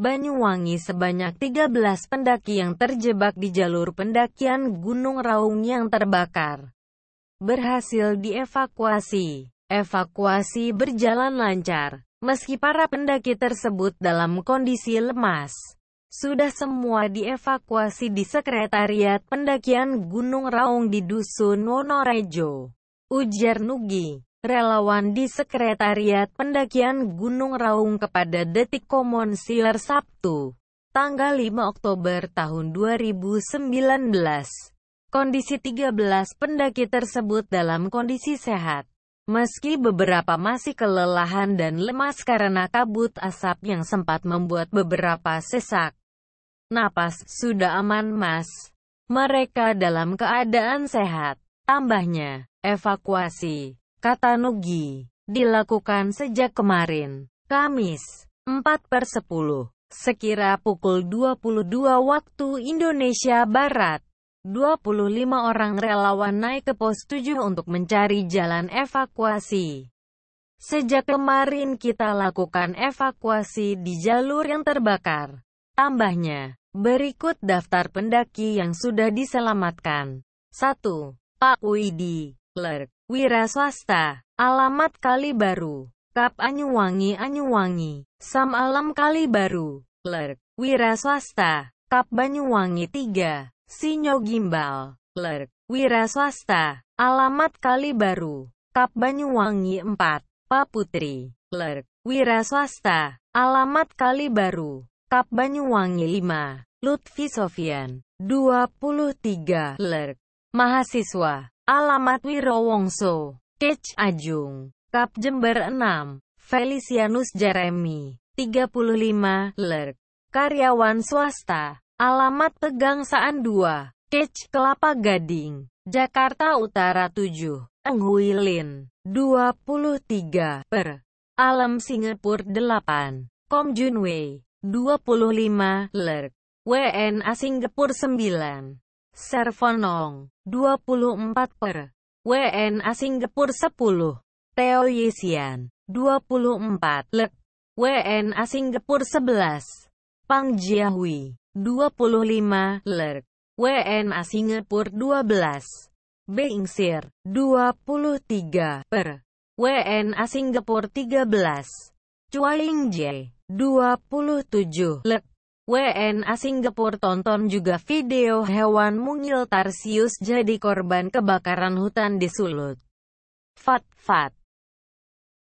Banyuwangi sebanyak 13 pendaki yang terjebak di jalur pendakian Gunung Raung yang terbakar. Berhasil dievakuasi. Evakuasi berjalan lancar, meski para pendaki tersebut dalam kondisi lemas. Sudah semua dievakuasi di Sekretariat Pendakian Gunung Raung di Dusun Wonorejo. Ujar Nugi relawan di Sekretariat Pendakian Gunung Raung kepada Detik Common Siler Sabtu, tanggal 5 Oktober tahun 2019. Kondisi 13 pendaki tersebut dalam kondisi sehat. Meski beberapa masih kelelahan dan lemas karena kabut asap yang sempat membuat beberapa sesak. Napas, sudah aman mas. Mereka dalam keadaan sehat. Tambahnya, evakuasi kata Nugi. Dilakukan sejak kemarin, Kamis, 4 per 10, sekira pukul 22 waktu Indonesia Barat. 25 orang relawan naik ke pos 7 untuk mencari jalan evakuasi. Sejak kemarin kita lakukan evakuasi di jalur yang terbakar. Tambahnya, berikut daftar pendaki yang sudah diselamatkan. 1. Pak Widi Butler, Wira Swasta, Alamat Kali Baru, Kap Anyuwangi Anyuwangi, Sam Alam Kali Baru, Clerk, Wira Swasta, Kap Banyuwangi 3, Sinyo Gimbal, Clerk, Wira Swasta, Alamat Kali Baru, Kap Banyuwangi 4, Pak Putri, Clerk, Wira Swasta, Alamat Kali Baru, Kap Banyuwangi 5, Lutfi Sofian, 23, Lerk, Mahasiswa. Alamat Wirowongso. Kec Ajung. Kap Jember 6. Felicianus Jeremy. 35. Lerk. Karyawan swasta. Alamat Tegangsaan 2. Kec Kelapa Gading. Jakarta Utara 7. Enghuilin. 23. Per. Alam Singapura 8. Kom Junwei. 25. Lerk. WNA Singapura 9. Servonong, 24 per. WNA Singapura 10. Teo Yesian, 24. Lek. WNA Singapura 11. Pang Jiahui, 25. Lek. WNA Singapura 12. Beng Sir, 23. Per. WNA Singapura 13. Chua Ling J, 27. Lek. WNA Singapura tonton juga video hewan mungil Tarsius jadi korban kebakaran hutan di Sulut. Fat-fat.